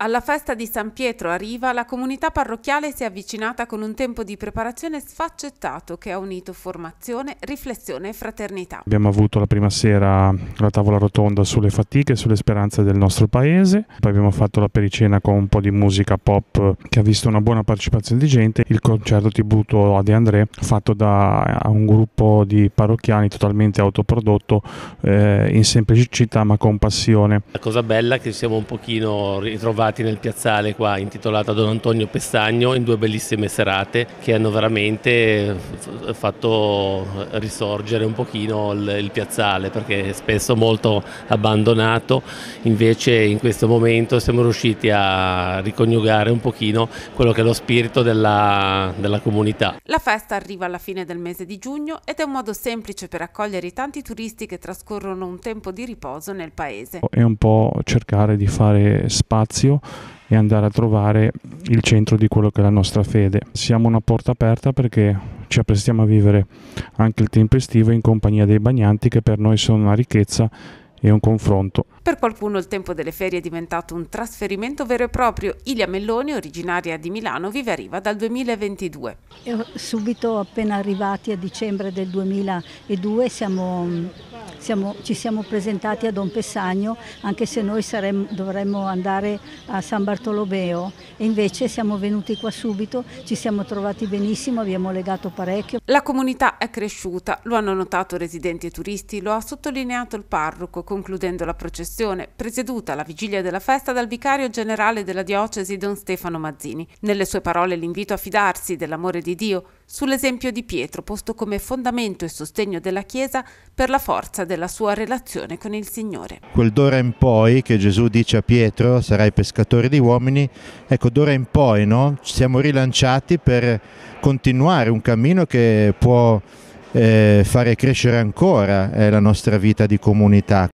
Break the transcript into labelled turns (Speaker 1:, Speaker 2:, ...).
Speaker 1: Alla festa di San Pietro a Riva la comunità parrocchiale si è avvicinata con un tempo di preparazione sfaccettato che ha unito formazione, riflessione e fraternità.
Speaker 2: Abbiamo avuto la prima sera la tavola rotonda sulle fatiche e sulle speranze del nostro paese, poi abbiamo fatto la pericena con un po' di musica pop che ha visto una buona partecipazione di gente, il concerto tributo a De André fatto da un gruppo di parrocchiani totalmente autoprodotto eh, in semplicità ma con passione.
Speaker 3: La cosa bella è che siamo un pochino ritrovati trovati nel piazzale qua intitolato a Don Antonio Pestagno in due bellissime serate che hanno veramente eh, fatto risorgere un pochino il, il piazzale perché è spesso molto abbandonato, invece in questo momento siamo riusciti a riconiugare un pochino quello che è lo spirito della, della comunità.
Speaker 1: La festa arriva alla fine del mese di giugno ed è un modo semplice per accogliere i tanti turisti che trascorrono un tempo di riposo nel paese. È
Speaker 2: un po' cercare di fare spazio e andare a trovare il centro di quello che è la nostra fede. Siamo una porta aperta perché ci apprestiamo a vivere anche il tempo estivo in compagnia dei bagnanti che per noi sono una ricchezza e un confronto.
Speaker 1: Per qualcuno il tempo delle ferie è diventato un trasferimento vero e proprio. Ilia Melloni, originaria di Milano, vive a Riva dal 2022.
Speaker 4: Subito appena arrivati a dicembre del 2002 siamo siamo, ci siamo presentati a Don Pessagno anche se noi saremmo, dovremmo andare a San Bartolomeo e invece siamo venuti qua subito, ci siamo trovati benissimo, abbiamo legato parecchio.
Speaker 1: La comunità è cresciuta, lo hanno notato residenti e turisti, lo ha sottolineato il parroco concludendo la processione presieduta alla vigilia della festa dal vicario generale della diocesi Don Stefano Mazzini. Nelle sue parole l'invito a fidarsi dell'amore di Dio sull'esempio di Pietro, posto come fondamento e sostegno della Chiesa per la forza della sua relazione con il Signore.
Speaker 2: Quel d'ora in poi che Gesù dice a Pietro, sarai pescatore di uomini, ecco d'ora in poi no? siamo rilanciati per continuare un cammino che può eh, fare crescere ancora eh, la nostra vita di comunità.